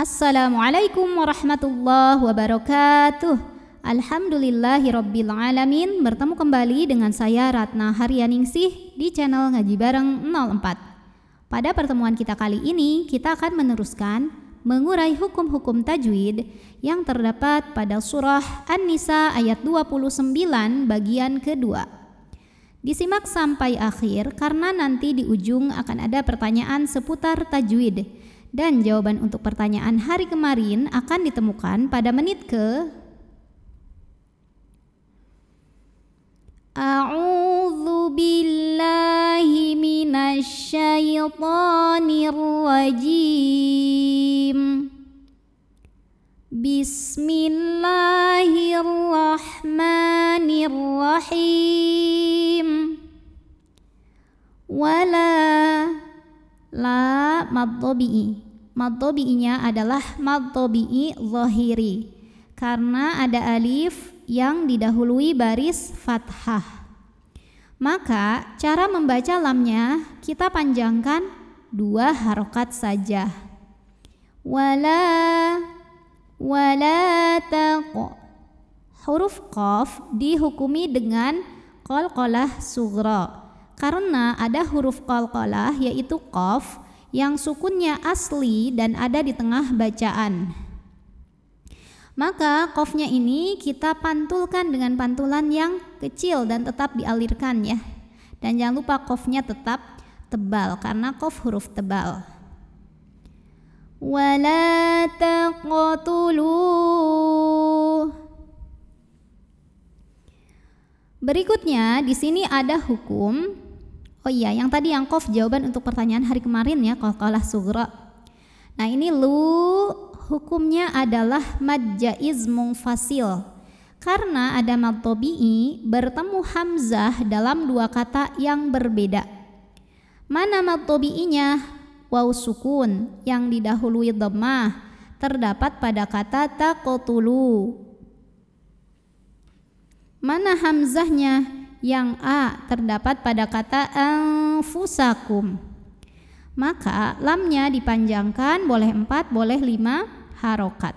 Assalamualaikum warahmatullahi wabarakatuh. Alhamdulillahirobbilalamin bertemu kembali dengan saya Ratna Haryaningsih di channel Ngaji Bareng 04. Pada pertemuan kita kali ini kita akan meneruskan mengurai hukum-hukum tajwid yang terdapat pada surah An-Nisa ayat 29 bagian kedua. Disimak sampai akhir karena nanti di ujung akan ada pertanyaan seputar tajwid dan jawaban untuk pertanyaan hari kemarin akan ditemukan pada menit ke A'udzu billahi minasyaitonir rajim. Bismillahirrahmanirrahim. Wala la matobi'i matobi'inya adalah matobi'i zahiri karena ada alif yang didahului baris fathah maka cara membaca lamnya kita panjangkan dua harokat saja wala wala taqo huruf qaf dihukumi dengan qalqalah sughra karena ada huruf qalqalah yaitu qaf yang sukunnya asli dan ada di tengah bacaan. Maka kofnya ini kita pantulkan dengan pantulan yang kecil dan tetap dialirkan ya. Dan jangan lupa kofnya tetap tebal karena kof huruf tebal. Wala taqtulu. Berikutnya di sini ada hukum Oh iya, yang tadi yang kof jawaban untuk pertanyaan hari kemarin ya, kalah sugro. Nah ini lu hukumnya adalah mad jaiz mungfasil. Karena ada mad tobi'i bertemu hamzah dalam dua kata yang berbeda. Mana mad tobi'inya? Waw sukun yang didahului dhammah terdapat pada kata takotulu. Mana hamzahnya? yang A terdapat pada kata anfusakum. Maka lamnya dipanjangkan boleh empat, boleh lima harokat.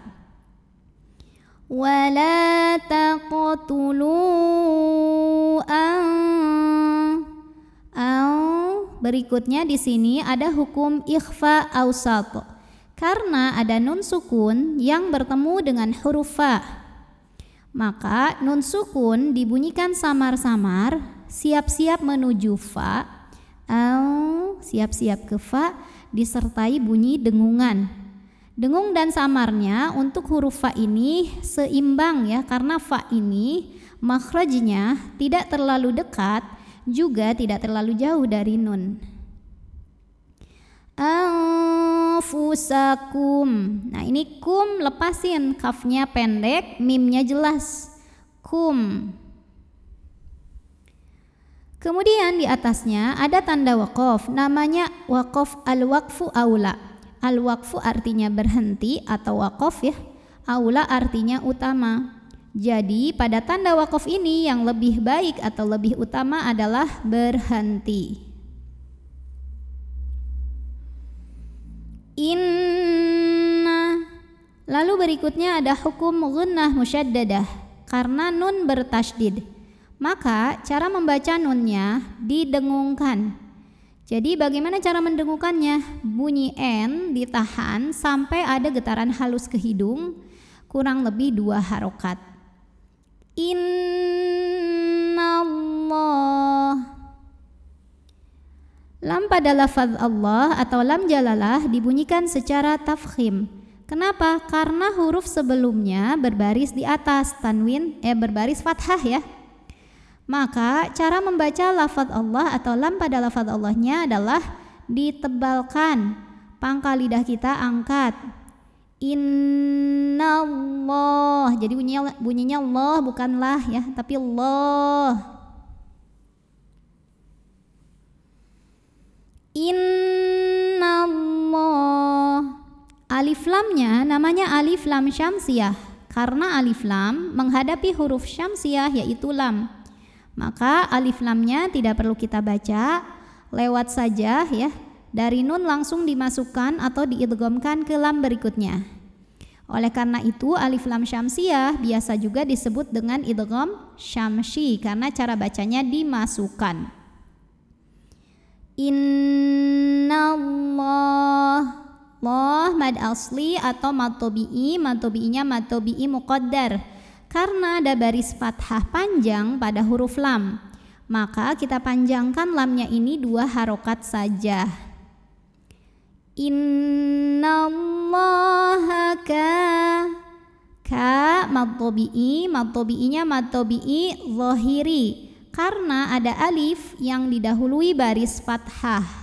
Wala taqtulu Berikutnya di sini ada hukum ikhfa ausat. Karena ada nun sukun yang bertemu dengan huruf fa maka nun sukun dibunyikan samar-samar, siap-siap menuju fa, au siap-siap ke fa disertai bunyi dengungan. Dengung dan samarnya untuk huruf fa ini seimbang ya karena fa ini makhrajnya tidak terlalu dekat juga tidak terlalu jauh dari nun. Au anfusakum. Nah, ini kum lepasin kafnya pendek, mimnya jelas. Kum. Kemudian di atasnya ada tanda wakof, namanya wakof al-wakfu aula. Al-wakfu artinya berhenti atau wakof ya. Aula artinya utama. Jadi pada tanda wakof ini yang lebih baik atau lebih utama adalah berhenti. inna lalu berikutnya ada hukum gunnah musyaddadah karena nun bertasydid maka cara membaca nunnya didengungkan jadi bagaimana cara mendengungkannya bunyi n ditahan sampai ada getaran halus ke hidung kurang lebih dua harokat in Lam pada lafaz Allah atau lam jalalah dibunyikan secara tafkhim. Kenapa? Karena huruf sebelumnya berbaris di atas tanwin eh berbaris fathah ya. Maka cara membaca lafaz Allah atau lam pada lafaz Allahnya adalah ditebalkan. Pangkal lidah kita angkat. Inna Allah. Jadi bunyinya bunyinya Allah bukan lah ya, tapi Allah lamnya namanya alif lam syamsiah karena alif lam menghadapi huruf syamsiah yaitu lam. Maka alif lamnya tidak perlu kita baca, lewat saja ya. Dari nun langsung dimasukkan atau diidgomkan ke lam berikutnya. Oleh karena itu alif lam syamsiah biasa juga disebut dengan idgom syamsi karena cara bacanya dimasukkan. Inna Allah Allah mad asli atau mad tobi'i mad tobi'inya mad tobi'i muqaddar karena ada baris fathah panjang pada huruf lam maka kita panjangkan lamnya ini dua harokat saja Inna allaha ka Ka mad tobi'i mad tobi'inya mad tobi'i zahiri karena ada alif yang didahului baris fathah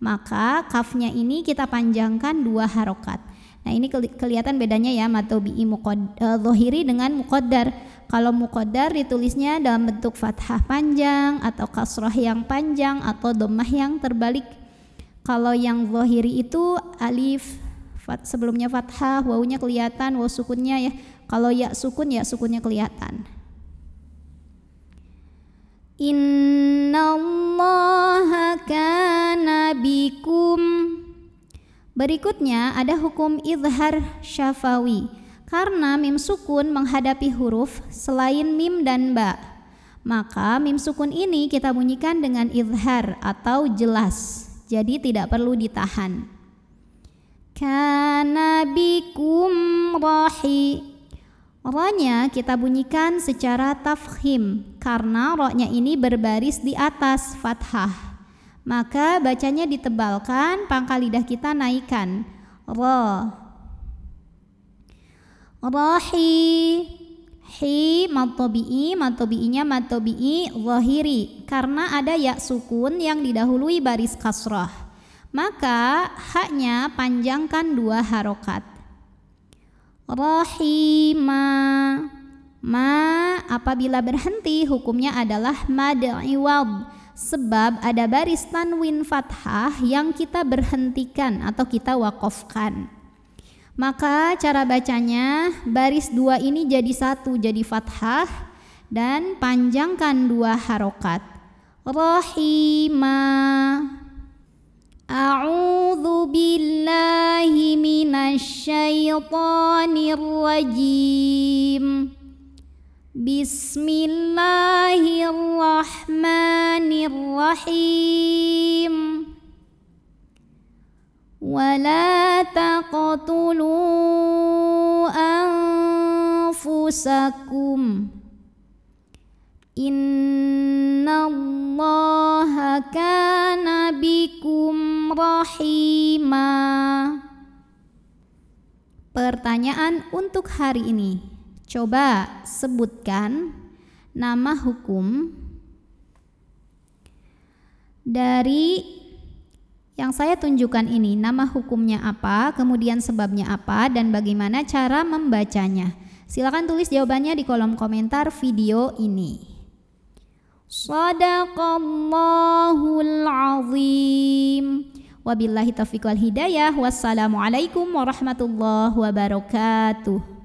maka kafnya ini kita panjangkan dua harokat. Nah ini kelihatan bedanya ya matobi'i e, zohiri dengan mukodar. Kalau mukodar ditulisnya dalam bentuk fathah panjang atau kasroh yang panjang atau domah yang terbalik. Kalau yang zohiri itu alif fat, sebelumnya fathah, wawunya kelihatan, waw sukunnya ya. Kalau ya sukun ya sukunnya kelihatan. Inna Berikutnya ada hukum izhar syafawi. Karena mim sukun menghadapi huruf selain mim dan ba, maka mim sukun ini kita bunyikan dengan izhar atau jelas. Jadi tidak perlu ditahan. Kana bikum rohi. Ronya kita bunyikan secara tafhim karena rohnya ini berbaris di atas fathah. Maka bacanya ditebalkan, pangkal lidah kita naikkan. Ro. Rohi. Hi matobi'i, matobi'inya matobi'i zahiri karena ada ya sukun yang didahului baris kasroh. Maka haknya panjangkan dua harokat. Rohima. Ma apabila berhenti hukumnya adalah Ma Sebab ada baris tanwin fathah yang kita berhentikan atau kita wakofkan. Maka cara bacanya baris dua ini jadi satu jadi fathah dan panjangkan dua harokat. Rahima A'udzu billahi minasy syaithanir rajim. Bismillahirrahmanirrahim Wala taqtulu anfusakum Inna Innallaha kana bikum rahima Pertanyaan untuk hari ini Coba sebutkan nama hukum dari yang saya tunjukkan ini, nama hukumnya apa, kemudian sebabnya apa, dan bagaimana cara membacanya. Silakan tulis jawabannya di kolom komentar video ini. Sadaqallahul azim. Wabillahi taufiq wal hidayah. Wassalamualaikum warahmatullahi wabarakatuh.